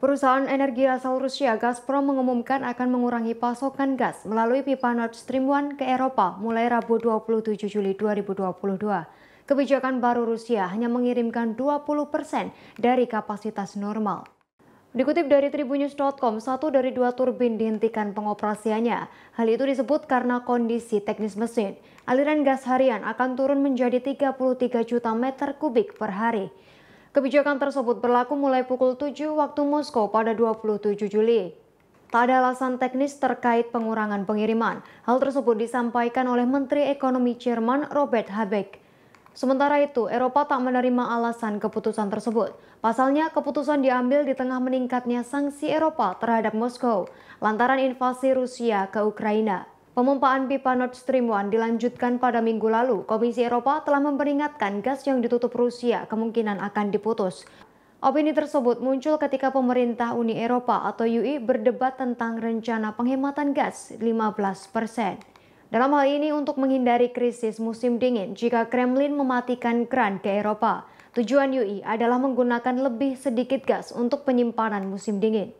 Perusahaan energi asal Rusia Gazprom mengumumkan akan mengurangi pasokan gas melalui pipa Nord Stream 1 ke Eropa mulai Rabu 27 Juli 2022. Kebijakan baru Rusia hanya mengirimkan 20 persen dari kapasitas normal. Dikutip dari Tribunnews.com, satu dari dua turbin dihentikan pengoperasiannya. Hal itu disebut karena kondisi teknis mesin. Aliran gas harian akan turun menjadi 33 juta meter kubik per hari. Kebijakan tersebut berlaku mulai pukul 7 waktu Moskow pada 27 Juli. Tak ada alasan teknis terkait pengurangan pengiriman. Hal tersebut disampaikan oleh Menteri Ekonomi Jerman Robert Habeck. Sementara itu, Eropa tak menerima alasan keputusan tersebut. Pasalnya, keputusan diambil di tengah meningkatnya sanksi Eropa terhadap Moskow lantaran invasi Rusia ke Ukraina. Pemompaan pipa Nord Stream 1 dilanjutkan pada minggu lalu. Komisi Eropa telah memperingatkan gas yang ditutup Rusia kemungkinan akan diputus. Opini tersebut muncul ketika pemerintah Uni Eropa atau UE berdebat tentang rencana penghematan gas 15 persen. Dalam hal ini untuk menghindari krisis musim dingin jika Kremlin mematikan keran ke Eropa. Tujuan UI e adalah menggunakan lebih sedikit gas untuk penyimpanan musim dingin.